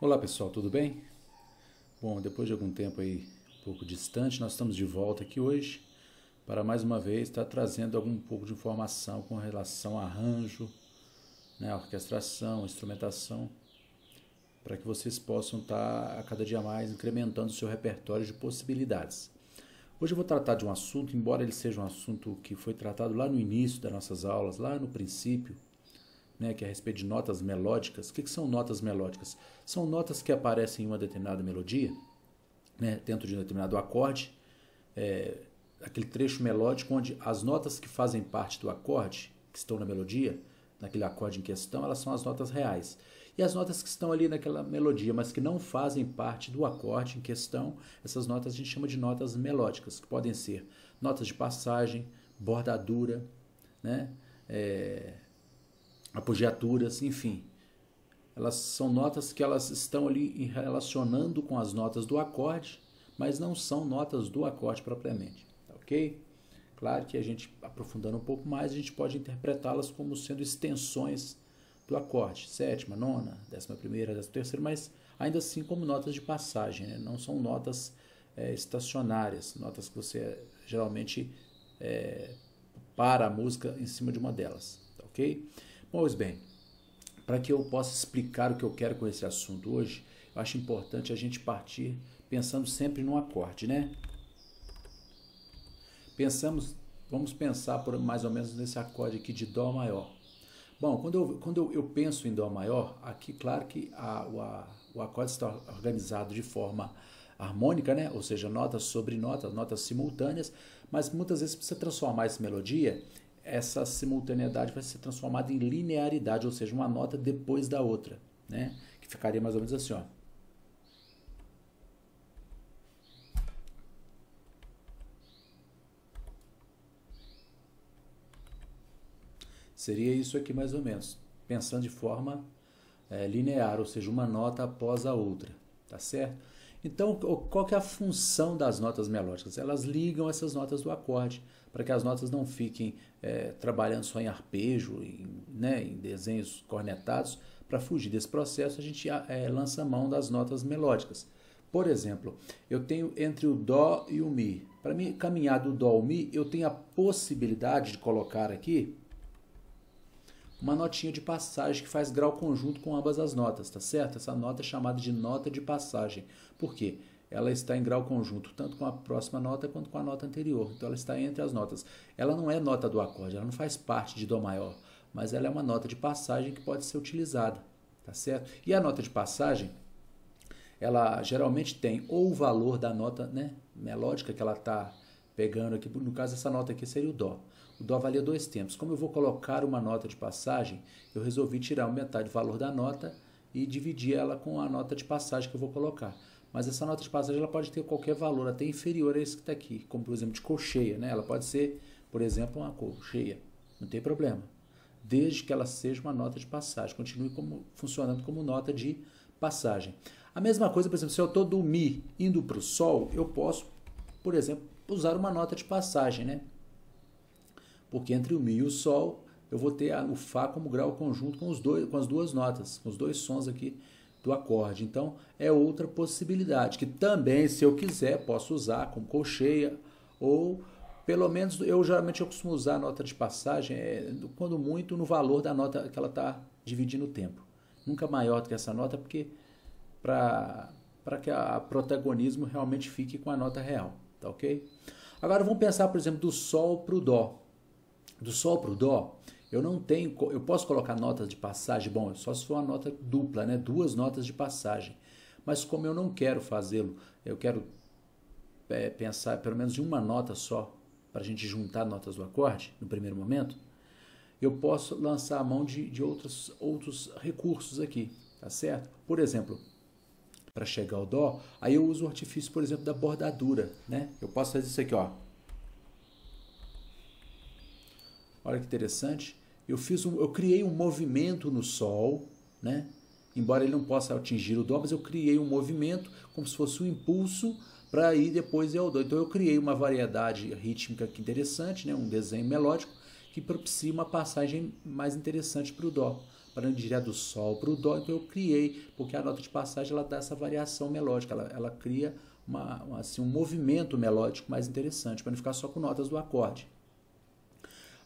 Olá pessoal, tudo bem? Bom, depois de algum tempo aí um pouco distante, nós estamos de volta aqui hoje para mais uma vez estar trazendo algum pouco de informação com relação a arranjo, né, orquestração, instrumentação, para que vocês possam estar tá a cada dia mais incrementando o seu repertório de possibilidades. Hoje eu vou tratar de um assunto, embora ele seja um assunto que foi tratado lá no início das nossas aulas, lá no princípio, né, que é a respeito de notas melódicas. O que, que são notas melódicas? São notas que aparecem em uma determinada melodia, né, dentro de um determinado acorde, é, aquele trecho melódico onde as notas que fazem parte do acorde, que estão na melodia, naquele acorde em questão, elas são as notas reais. E as notas que estão ali naquela melodia, mas que não fazem parte do acorde em questão, essas notas a gente chama de notas melódicas, que podem ser notas de passagem, bordadura, né? É, apogiaturas, enfim. Elas são notas que elas estão ali relacionando com as notas do acorde, mas não são notas do acorde propriamente, tá ok? Claro que a gente, aprofundando um pouco mais, a gente pode interpretá-las como sendo extensões do acorde, sétima, nona, décima primeira, décima terceira, mas ainda assim como notas de passagem, né? não são notas é, estacionárias, notas que você geralmente é, para a música em cima de uma delas, tá ok? Pois bem, para que eu possa explicar o que eu quero com esse assunto hoje, eu acho importante a gente partir pensando sempre num acorde, né? Pensamos, vamos pensar por mais ou menos nesse acorde aqui de Dó maior. Bom, quando eu, quando eu, penso em Dó maior, aqui, claro que a, o, a, o acorde está organizado de forma harmônica, né? ou seja, notas sobre notas, notas simultâneas, mas muitas vezes precisa transformar essa melodia essa simultaneidade vai ser transformada em linearidade, ou seja, uma nota depois da outra, né? Que ficaria mais ou menos assim, ó. Seria isso aqui mais ou menos, pensando de forma é, linear, ou seja, uma nota após a outra, tá certo? Então, qual que é a função das notas melódicas? Elas ligam essas notas do acorde, para que as notas não fiquem é, trabalhando só em arpejo, em, né, em desenhos cornetados. Para fugir desse processo, a gente é, lança mão das notas melódicas. Por exemplo, eu tenho entre o Dó e o Mi. Para mim caminhar do Dó ao Mi, eu tenho a possibilidade de colocar aqui uma notinha de passagem que faz grau conjunto com ambas as notas, tá certo? Essa nota é chamada de nota de passagem. Por quê? Ela está em grau conjunto tanto com a próxima nota quanto com a nota anterior. Então ela está entre as notas. Ela não é nota do acorde, ela não faz parte de dó maior, mas ela é uma nota de passagem que pode ser utilizada, tá certo? E a nota de passagem, ela geralmente tem ou o valor da nota, né, melódica que ela está pegando aqui, no caso essa nota aqui seria o dó do avalia dois tempos. Como eu vou colocar uma nota de passagem, eu resolvi tirar metade do valor da nota e dividir ela com a nota de passagem que eu vou colocar. Mas essa nota de passagem ela pode ter qualquer valor, até inferior a esse que está aqui, como por exemplo de colcheia. Né? Ela pode ser, por exemplo, uma colcheia, não tem problema. Desde que ela seja uma nota de passagem, continue como, funcionando como nota de passagem. A mesma coisa, por exemplo, se eu estou do Mi indo para o Sol, eu posso, por exemplo, usar uma nota de passagem. Né? porque entre o Mi e o Sol eu vou ter o Fá como grau conjunto com, os dois, com as duas notas, com os dois sons aqui do acorde. Então, é outra possibilidade, que também, se eu quiser, posso usar com colcheia, ou pelo menos, eu geralmente eu costumo usar a nota de passagem, é, quando muito, no valor da nota que ela está dividindo o tempo. Nunca maior do que essa nota, porque para que o protagonismo realmente fique com a nota real, tá ok? Agora vamos pensar, por exemplo, do Sol para o Dó do sol para o dó, eu não tenho, eu posso colocar notas de passagem, bom, só se for uma nota dupla, né? Duas notas de passagem. Mas como eu não quero fazê-lo, eu quero é, pensar pelo menos em uma nota só para a gente juntar notas do acorde no primeiro momento, eu posso lançar a mão de, de outros, outros recursos aqui, tá certo? Por exemplo, para chegar ao dó, aí eu uso o artifício, por exemplo, da bordadura, né? Eu posso fazer isso aqui, ó. Olha que interessante. Eu fiz um, eu criei um movimento no Sol, né? Embora ele não possa atingir o Dó, mas eu criei um movimento como se fosse um impulso para ir depois ao Dó. Então eu criei uma variedade rítmica que interessante, né? Um desenho melódico que propicia uma passagem mais interessante para o Dó, para não direto do Sol para o Dó. Então eu criei, porque a nota de passagem ela dá essa variação melódica, ela, ela cria uma, assim, um movimento melódico mais interessante, para não ficar só com notas do acorde.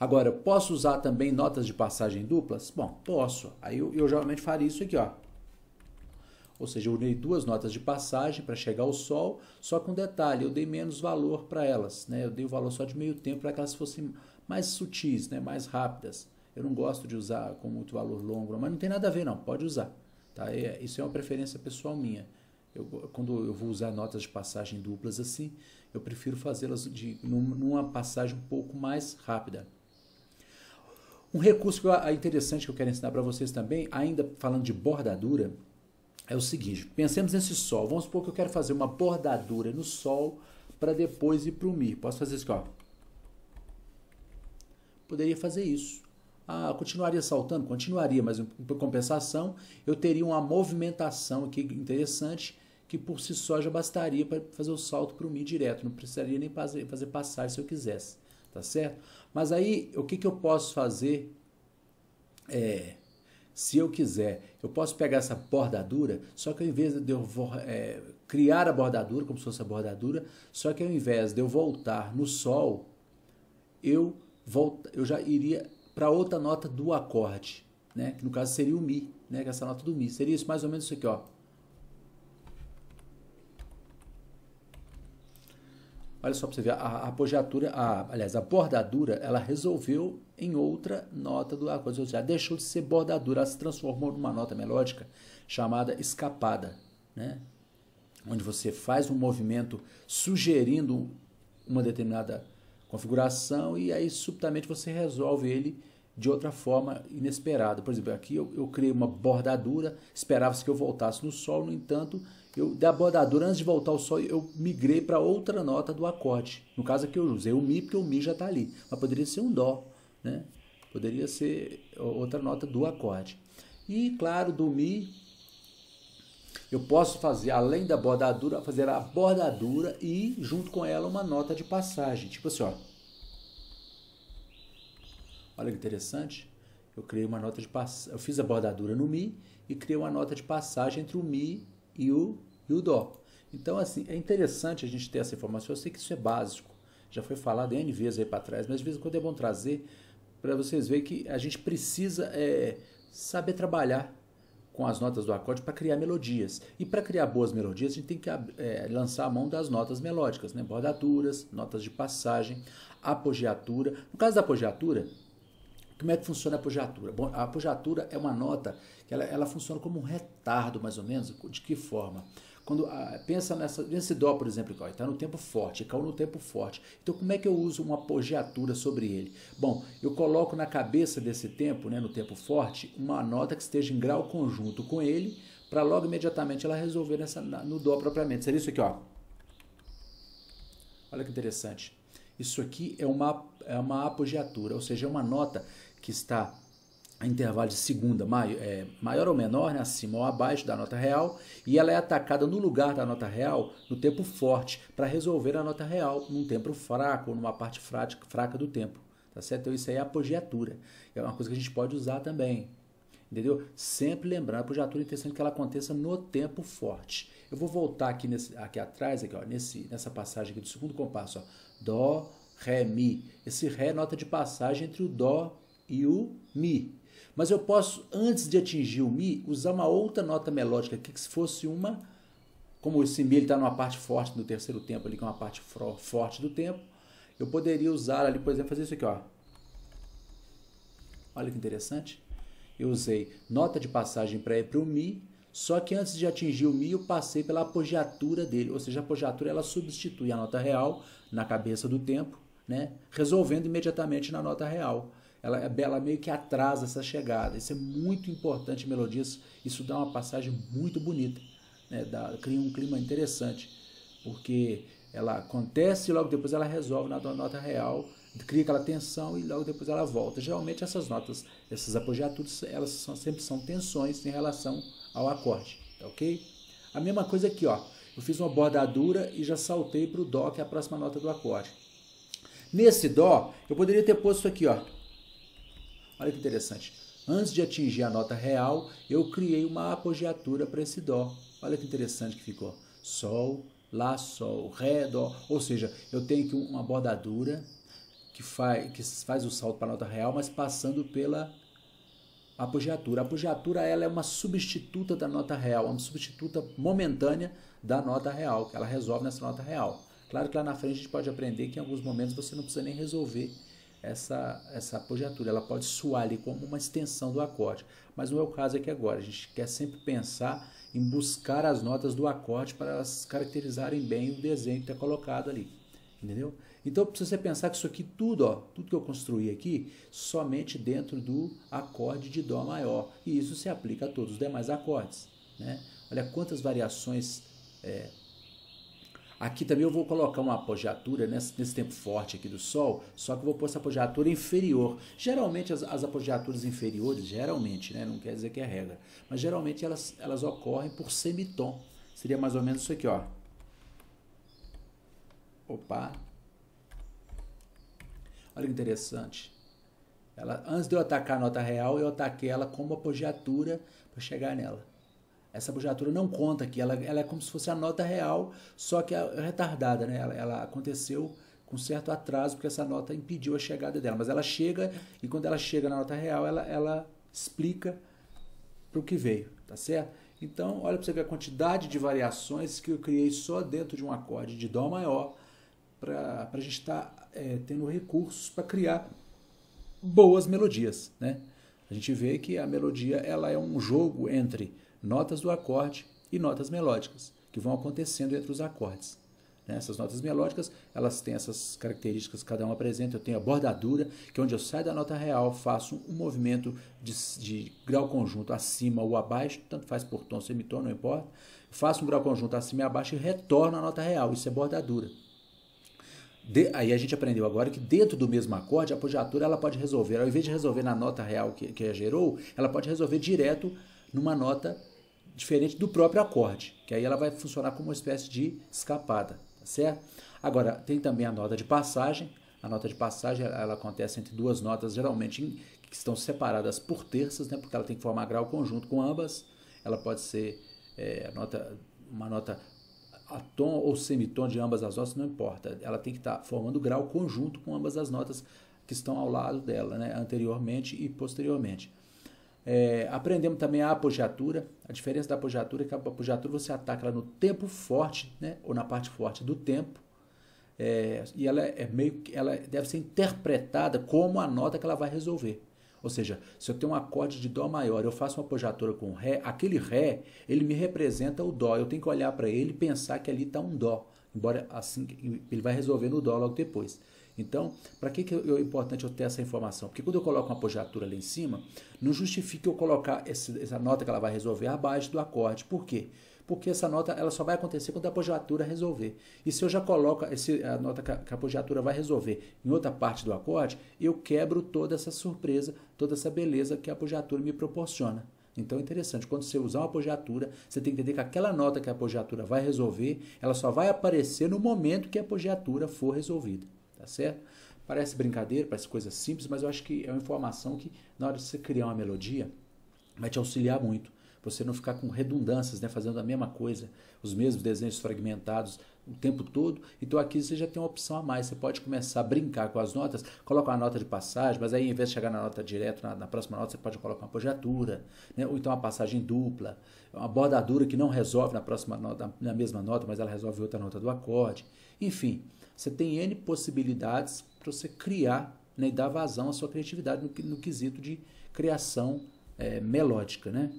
Agora, posso usar também notas de passagem duplas? Bom, posso. Aí eu, eu geralmente faria isso aqui, ó. Ou seja, eu dei duas notas de passagem para chegar ao sol, só com um detalhe, eu dei menos valor para elas, né? Eu dei o valor só de meio tempo para que elas fossem mais sutis, né? mais rápidas. Eu não gosto de usar com muito valor longo, mas não tem nada a ver não, pode usar. Tá? É, isso é uma preferência pessoal minha. Eu, quando eu vou usar notas de passagem duplas assim, eu prefiro fazê-las numa passagem um pouco mais rápida. Um recurso que eu, interessante que eu quero ensinar para vocês também, ainda falando de bordadura, é o seguinte: pensemos nesse sol. Vamos supor que eu quero fazer uma bordadura no sol para depois ir para o mi. Posso fazer isso aqui, ó. Poderia fazer isso. Ah, continuaria saltando? Continuaria, mas por compensação, eu teria uma movimentação aqui interessante que por si só já bastaria para fazer o salto para o mi direto. Não precisaria nem fazer, fazer passagem se eu quisesse tá certo? Mas aí, o que, que eu posso fazer? É, se eu quiser, eu posso pegar essa bordadura, só que ao invés de eu é, criar a bordadura, como se fosse a bordadura, só que ao invés de eu voltar no sol, eu, volta, eu já iria para outra nota do acorde, né? que no caso seria o Mi, né? que é essa nota do Mi. Seria isso, mais ou menos isso aqui, ó. Olha só para você ver, a, apogiatura, a, aliás, a bordadura, ela resolveu em outra nota do acorde seja, Deixou de ser bordadura, ela se transformou numa nota melódica chamada escapada, né? onde você faz um movimento sugerindo uma determinada configuração e aí subitamente você resolve ele de outra forma inesperada. Por exemplo, aqui eu, eu criei uma bordadura, esperava-se que eu voltasse no sol, no entanto, eu, da bordadura, antes de voltar o sol, eu migrei para outra nota do acorde. No caso aqui eu usei o Mi, porque o Mi já está ali. Mas poderia ser um Dó, né? Poderia ser outra nota do acorde. E, claro, do Mi, eu posso fazer, além da bordadura, fazer a bordadura e, junto com ela, uma nota de passagem. Tipo assim, ó. Olha que interessante. Eu criei uma nota de pass, Eu fiz a bordadura no Mi e criei uma nota de passagem entre o Mi e o, e o dó. Então, assim, é interessante a gente ter essa informação. Eu sei que isso é básico, já foi falado N vezes aí para trás, mas de vez em quando é bom trazer para vocês verem que a gente precisa é, saber trabalhar com as notas do acorde para criar melodias. E para criar boas melodias, a gente tem que é, lançar a mão das notas melódicas, né? bordaturas, notas de passagem, apogiatura. No caso da apogiatura, como é que funciona a pujatura? Bom, a pujatura é uma nota que ela, ela funciona como um retardo, mais ou menos. De que forma? Quando ah, pensa nessa, nesse dó, por exemplo, que está no tempo forte, caiu no tempo forte. Então, como é que eu uso uma apogiatura sobre ele? Bom, eu coloco na cabeça desse tempo, né, no tempo forte, uma nota que esteja em grau conjunto com ele, para logo imediatamente ela resolver nessa, no dó propriamente. Seria isso aqui, ó. Olha que interessante. Isso aqui é uma, é uma apogiatura, ou seja, é uma nota que está a intervalo de segunda maior, é, maior ou menor, né, acima ou abaixo da nota real, e ela é atacada no lugar da nota real no tempo forte, para resolver a nota real num tempo fraco ou numa parte fraca do tempo. Tá certo? Então isso aí é apogiatura. É uma coisa que a gente pode usar também. Entendeu? Sempre lembrando, a apogiatura é interessante que ela aconteça no tempo forte. Eu vou voltar aqui, nesse, aqui atrás, aqui, ó, nesse, nessa passagem aqui do segundo compasso. Ó Dó, Ré, Mi. Esse Ré é nota de passagem entre o Dó e o Mi. Mas eu posso, antes de atingir o Mi, usar uma outra nota melódica aqui, que se fosse uma. Como esse Mi está numa parte forte do terceiro tempo ali, que é uma parte forte do tempo, eu poderia usar ali, por exemplo, fazer isso aqui, ó. Olha que interessante. Eu usei nota de passagem para o Mi, só que antes de atingir o mil, passei pela apogiatura dele, ou seja, a apogiatura ela substitui a nota real na cabeça do tempo, né? resolvendo imediatamente na nota real. Ela, é ela meio que atrasa essa chegada. Isso é muito importante em melodias. Isso dá uma passagem muito bonita, né? dá, cria um clima interessante, porque ela acontece e logo depois ela resolve na nota real, cria aquela tensão e logo depois ela volta. Geralmente essas notas, essas apogiaturas, elas são, sempre são tensões em relação ao acorde, tá ok? A mesma coisa aqui, ó. Eu fiz uma bordadura e já saltei para o Dó, que é a próxima nota do acorde. Nesse Dó, eu poderia ter posto aqui, ó. Olha que interessante. Antes de atingir a nota real, eu criei uma apogiatura para esse Dó. Olha que interessante que ficou. Sol, Lá, Sol, Ré, Dó. Ou seja, eu tenho aqui uma bordadura que faz, que faz o salto para a nota real, mas passando pela a pujatura. A apogiatura ela é uma substituta da nota real, uma substituta momentânea da nota real, que ela resolve nessa nota real. Claro que lá na frente a gente pode aprender que em alguns momentos você não precisa nem resolver essa, essa apogiatura, ela pode soar ali como uma extensão do acorde, mas não é o caso aqui agora. A gente quer sempre pensar em buscar as notas do acorde para elas caracterizarem bem o desenho que está colocado ali, entendeu? Então precisa você pensar que isso aqui tudo, ó, tudo que eu construí aqui, somente dentro do acorde de Dó maior. E isso se aplica a todos os demais acordes. Né? Olha quantas variações. É... Aqui também eu vou colocar uma apogiatura nesse, nesse, tempo forte aqui do Sol, só que eu vou pôr essa apogiatura inferior. Geralmente as, as apogiaturas inferiores, geralmente, né? não quer dizer que é regra, mas geralmente elas, elas ocorrem por semitom. Seria mais ou menos isso aqui, ó. Opa, Olha que interessante. Ela, antes de eu atacar a nota real, eu ataquei ela com uma apogiatura para chegar nela. Essa apogiatura não conta aqui, ela, ela, é como se fosse a nota real, só que é retardada, né? Ela, ela aconteceu com certo atraso, porque essa nota impediu a chegada dela. Mas ela chega, e quando ela chega na nota real, ela, ela explica para o que veio, tá certo? Então, olha para você ver a quantidade de variações que eu criei só dentro de um acorde de Dó maior, para a gente estar tá é, tendo recursos para criar boas melodias, né? A gente vê que a melodia ela é um jogo entre notas do acorde e notas melódicas que vão acontecendo entre os acordes. Né? Essas notas melódicas elas têm essas características que cada uma apresenta. Eu tenho a bordadura, que é onde eu saio da nota real, faço um movimento de, de grau conjunto acima ou abaixo, tanto faz por tom, semitono, não importa. Faço um grau conjunto acima e abaixo e retorno à nota real. Isso é bordadura. De, aí a gente aprendeu agora que dentro do mesmo acorde, a apogiatura ela pode resolver, ao invés de resolver na nota real que, que gerou, ela pode resolver direto numa nota diferente do próprio acorde, que aí ela vai funcionar como uma espécie de escapada, tá certo? Agora, tem também a nota de passagem. A nota de passagem ela acontece entre duas notas, geralmente em, que estão separadas por terças, né? porque ela tem que formar grau conjunto com ambas. Ela pode ser é, nota, uma nota a tom ou semitom de ambas as notas não importa. Ela tem que estar tá formando grau conjunto com ambas as notas que estão ao lado dela, né? anteriormente e posteriormente. É, aprendemos também a apogiatura. A diferença da apogiatura é que a apogiatura você ataca ela no tempo forte, né? ou na parte forte do tempo. É, e ela é meio ela deve ser interpretada como a nota que ela vai resolver. Ou seja, se eu tenho um acorde de dó maior, eu faço uma apogiatura com ré, aquele ré, ele me representa o dó. Eu tenho que olhar para ele e pensar que ali está um dó, embora assim ele vai resolver no dó logo depois. Então, para que, que é importante eu ter essa informação? Porque quando eu coloco uma apogiatura ali em cima, não justifica eu colocar essa nota que ela vai resolver abaixo do acorde. Por quê? porque essa nota ela só vai acontecer quando a apogiatura resolver. E se eu já coloco esse, a nota que a apogiatura vai resolver em outra parte do acorde, eu quebro toda essa surpresa, toda essa beleza que a apogiatura me proporciona. Então é interessante, quando você usar uma apogiatura, você tem que entender que aquela nota que a apogiatura vai resolver, ela só vai aparecer no momento que a apogiatura for resolvida, tá certo? Parece brincadeira, parece coisa simples, mas eu acho que é uma informação que na hora de você criar uma melodia vai te auxiliar muito você não ficar com redundâncias, né, fazendo a mesma coisa, os mesmos desenhos fragmentados o tempo todo. Então aqui você já tem uma opção a mais, você pode começar a brincar com as notas, coloca uma nota de passagem, mas aí em vez de chegar na nota direto, na, na próxima nota você pode colocar uma projetura, né, ou então uma passagem dupla, é uma bordadura que não resolve na próxima nota, na mesma nota, mas ela resolve outra nota do acorde. Enfim, você tem N possibilidades para você criar né, e dar vazão à sua criatividade no, no quesito de criação é, melódica, né?